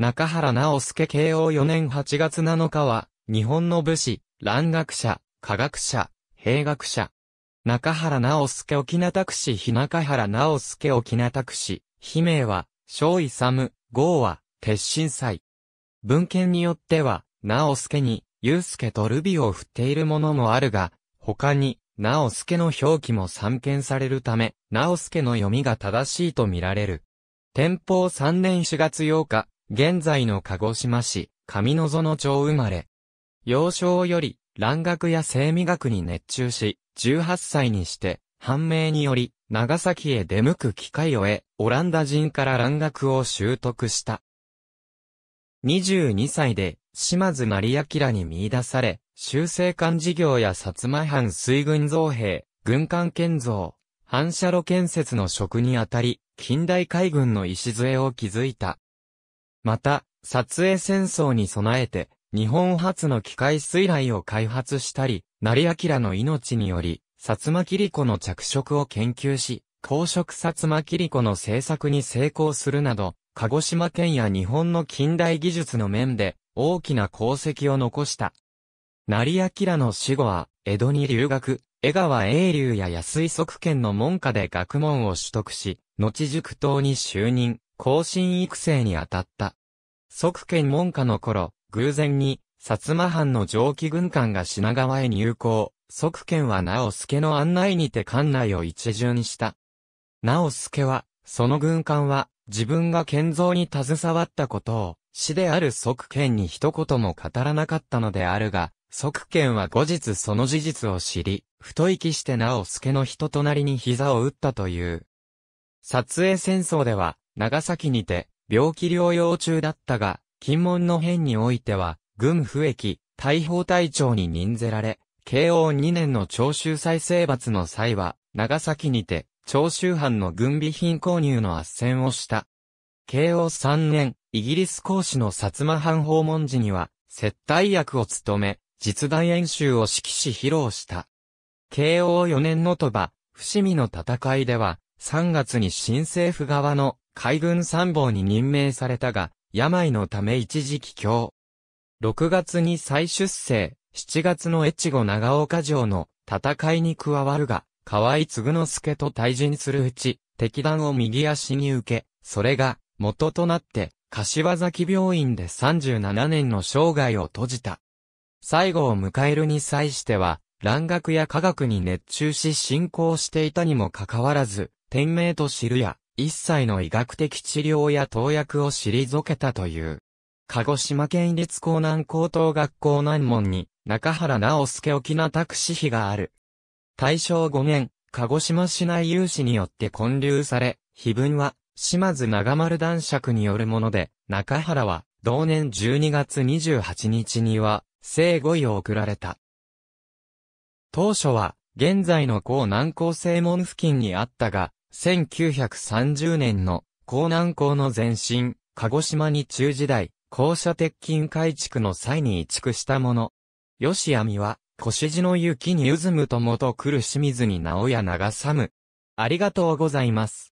中原直介慶応4年8月7日は、日本の武士、蘭学者、科学者、兵学者。中原直介沖名拓司日中原直介沖名拓司、悲鳴は、小勇、号は、鉄心祭。文献によっては、直介に、祐介とルビを振っているものもあるが、他に、直介の表記も散見されるため、直介の読みが正しいと見られる。天保3年4月8日、現在の鹿児島市、上野園町生まれ。幼少より、蘭学や生味学に熱中し、18歳にして、判明により、長崎へ出向く機会を得、オランダ人から蘭学を習得した。22歳で、島津成明に見出され、修正館事業や薩摩藩水軍造兵、軍艦建造、反射炉建設の職にあたり、近代海軍の礎を築いた。また、撮影戦争に備えて、日本初の機械水雷を開発したり、成明の命により、薩摩切子の着色を研究し、公職薩摩切子の制作に成功するなど、鹿児島県や日本の近代技術の面で大きな功績を残した。成明の死後は、江戸に留学、江川英流や安井側県の門下で学問を取得し、後塾頭に就任。後進育成に当たった。即権門下の頃、偶然に、薩摩藩の蒸気軍艦が品川へ入港、即権は直助の案内にて艦内を一巡した。直助は、その軍艦は、自分が建造に携わったことを、死である即権に一言も語らなかったのであるが、即権は後日その事実を知り、太息して直助の人となりに膝を打ったという。撮影戦争では、長崎にて、病気療養中だったが、金門の変においては、軍不役、大砲隊長に任ぜられ、慶応2年の長州再征罰の際は、長崎にて、長州藩の軍備品購入の圧戦をした。慶応3年、イギリス公使の薩摩藩訪問時には、接待役を務め、実弾演習を指揮し披露した。慶応4年の鳥羽、伏見の戦いでは、3月に新政府側の海軍参謀に任命されたが、病のため一時帰郷。6月に再出生、7月の越後長岡城の戦いに加わるが、河合嗣之助と退陣するうち、敵弾を右足に受け、それが元となって、柏崎病院で37年の生涯を閉じた。最後を迎えるに際しては、蘭学や科学に熱中し進行していたにもかかわらず、天命と知るや、一切の医学的治療や投薬を退けたという。鹿児島県立江南高等学校南門に、中原直介沖縄拓司碑がある。大正5年、鹿児島市内有志によって建立され、碑文は、島津長丸男爵によるもので、中原は、同年12月28日には、生5位を送られた。当初は、現在の高南高正門付近にあったが、1930年の江南港の前身、鹿児島に中時代、校舎鉄筋改築の際に移築したもの。吉網は、越路の雪に渦むともと来る清水に名をやがさむ。ありがとうございます。